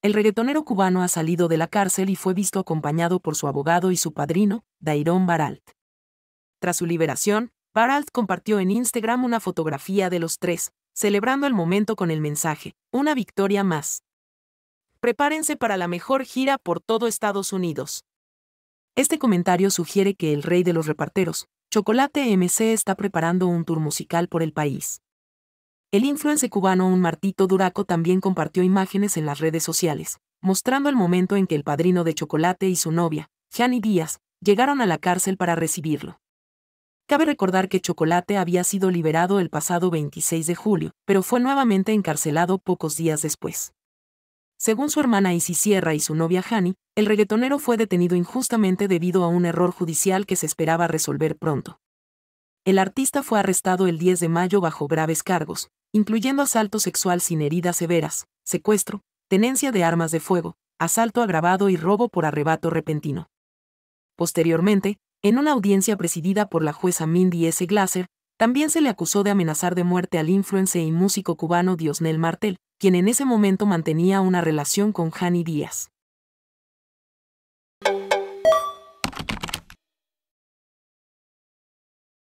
El reggaetonero cubano ha salido de la cárcel y fue visto acompañado por su abogado y su padrino, Dairon Baralt. Tras su liberación, Baralt compartió en Instagram una fotografía de los tres, celebrando el momento con el mensaje, una victoria más. Prepárense para la mejor gira por todo Estados Unidos. Este comentario sugiere que el rey de los reparteros, Chocolate MC está preparando un tour musical por el país. El influencer cubano un Martito Duraco también compartió imágenes en las redes sociales, mostrando el momento en que el padrino de Chocolate y su novia, Jani Díaz, llegaron a la cárcel para recibirlo. Cabe recordar que Chocolate había sido liberado el pasado 26 de julio, pero fue nuevamente encarcelado pocos días después. Según su hermana Isis Sierra y su novia Jani, el reggaetonero fue detenido injustamente debido a un error judicial que se esperaba resolver pronto. El artista fue arrestado el 10 de mayo bajo graves cargos, incluyendo asalto sexual sin heridas severas, secuestro, tenencia de armas de fuego, asalto agravado y robo por arrebato repentino. Posteriormente, en una audiencia presidida por la jueza Mindy S. Glaser, también se le acusó de amenazar de muerte al influencer y músico cubano Diosnel Martel, quien en ese momento mantenía una relación con Jani Díaz.